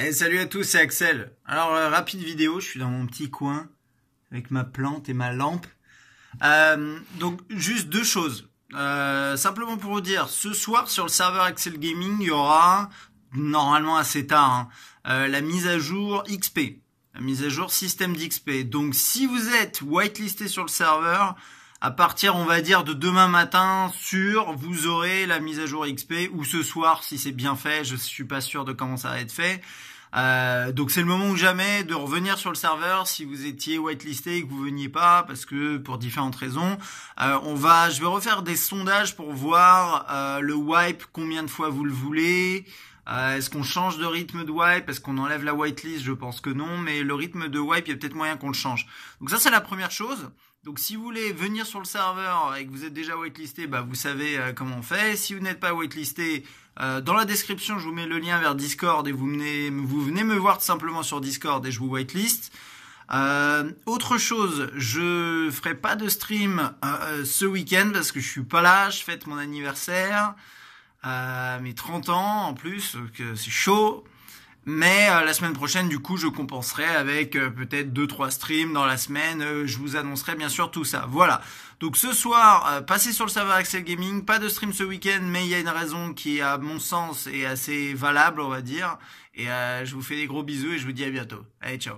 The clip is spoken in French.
Eh, salut à tous, c'est Axel. Alors, euh, rapide vidéo, je suis dans mon petit coin avec ma plante et ma lampe. Euh, donc, juste deux choses. Euh, simplement pour vous dire, ce soir sur le serveur Axel Gaming, il y aura, normalement assez tard, hein, euh, la mise à jour XP. La mise à jour système d'XP. Donc, si vous êtes whitelisté sur le serveur, à partir, on va dire, de demain matin sur, vous aurez la mise à jour XP ou ce soir si c'est bien fait. Je suis pas sûr de comment ça va être fait. Euh, donc c'est le moment ou jamais de revenir sur le serveur si vous étiez whitelisté et que vous veniez pas parce que pour différentes raisons. Euh, on va, je vais refaire des sondages pour voir euh, le wipe combien de fois vous le voulez. Est-ce qu'on change de rythme de wipe Est-ce qu'on enlève la whitelist Je pense que non, mais le rythme de wipe, il y a peut-être moyen qu'on le change. Donc ça, c'est la première chose. Donc si vous voulez venir sur le serveur et que vous êtes déjà whitelisté, bah, vous savez euh, comment on fait. Si vous n'êtes pas whitelisté, euh, dans la description, je vous mets le lien vers Discord et vous venez, vous venez me voir tout simplement sur Discord et je vous whitelist. Euh, autre chose, je ferai pas de stream euh, ce week-end parce que je suis pas là, je fête mon anniversaire, mes 30 ans en plus, que c'est chaud. Mais euh, la semaine prochaine, du coup, je compenserai avec euh, peut-être deux trois streams dans la semaine. Euh, je vous annoncerai bien sûr tout ça. Voilà. Donc ce soir, passez sur le serveur Axel Gaming. Pas de stream ce week-end, mais il y a une raison qui, à mon sens, est assez valable, on va dire. Et je vous fais des gros bisous et je vous dis à bientôt. Allez, ciao.